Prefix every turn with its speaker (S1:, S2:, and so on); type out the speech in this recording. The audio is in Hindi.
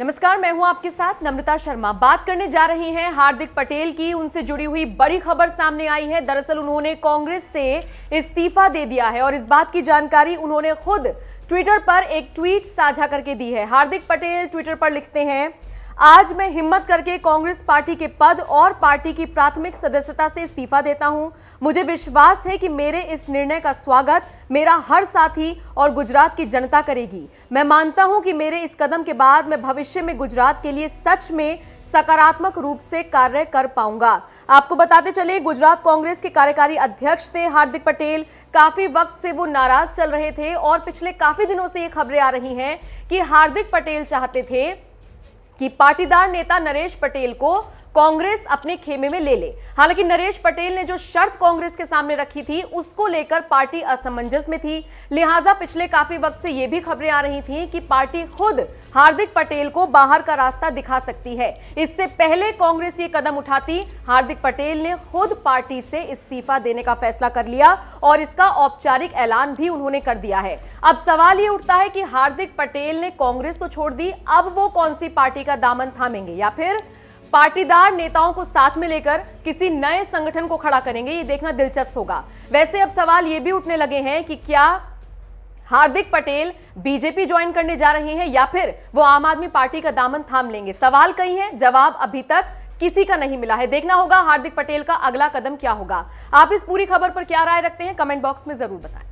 S1: नमस्कार मैं हूं आपके साथ नम्रता शर्मा बात करने जा रही हैं हार्दिक पटेल की उनसे जुड़ी हुई बड़ी खबर सामने आई है दरअसल उन्होंने कांग्रेस से इस्तीफा दे दिया है और इस बात की जानकारी उन्होंने खुद ट्विटर पर एक ट्वीट साझा करके दी है हार्दिक पटेल ट्विटर पर लिखते हैं आज मैं हिम्मत करके कांग्रेस पार्टी के पद और पार्टी की प्राथमिक सदस्यता से इस्तीफा देता हूं मुझे विश्वास है कि मेरे इस निर्णय का स्वागत मेरा हर साथी और गुजरात की जनता करेगी मैं मानता हूं कि मेरे इस कदम के बाद मैं भविष्य में गुजरात के लिए सच में सकारात्मक रूप से कार्य कर पाऊंगा आपको बताते चले गुजरात कांग्रेस के कार्यकारी अध्यक्ष थे हार्दिक पटेल काफी वक्त से वो नाराज चल रहे थे और पिछले काफी दिनों से ये खबरें आ रही हैं कि हार्दिक पटेल चाहते थे कि पाटीदार नेता नरेश पटेल को कांग्रेस अपने खेमे में ले ले हालांकि नरेश पटेल ने जो शर्त कांग्रेस के सामने रखी थी उसको लेकर पार्टी असमंजस में थी लिहाजा पिछले काफी वक्त से यह भी खबरें आ रही थी कि पार्टी खुद हार्दिक पटेल को बाहर का रास्ता दिखा सकती है इससे पहले कांग्रेस ये कदम उठाती हार्दिक पटेल ने खुद पार्टी से इस्तीफा देने का फैसला कर लिया और इसका औपचारिक ऐलान भी उन्होंने कर दिया है अब सवाल ये उठता है कि हार्दिक पटेल ने कांग्रेस तो छोड़ दी अब वो कौन सी पार्टी का दामन थामेंगे या फिर पाटीदार नेताओं को साथ में लेकर किसी नए संगठन को खड़ा करेंगे ये देखना दिलचस्प होगा वैसे अब सवाल ये भी उठने लगे हैं कि क्या हार्दिक पटेल बीजेपी ज्वाइन करने जा रहे हैं या फिर वो आम आदमी पार्टी का दामन थाम लेंगे सवाल कई हैं जवाब अभी तक किसी का नहीं मिला है देखना होगा हार्दिक पटेल का अगला कदम क्या होगा आप इस पूरी खबर पर क्या राय रखते हैं कमेंट बॉक्स में जरूर बताएं